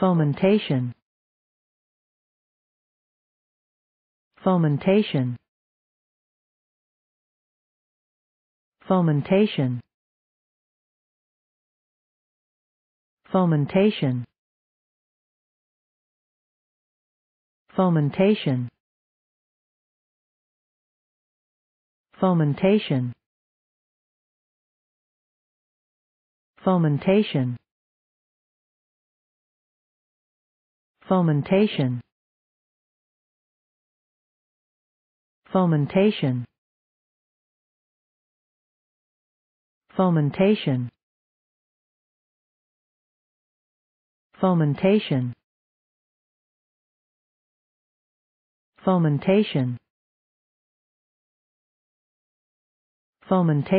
fomentation fomentation fomentation fomentation fomentation fomentation fomentation fomentation fomentation fomentation fomentation fomentation fomentation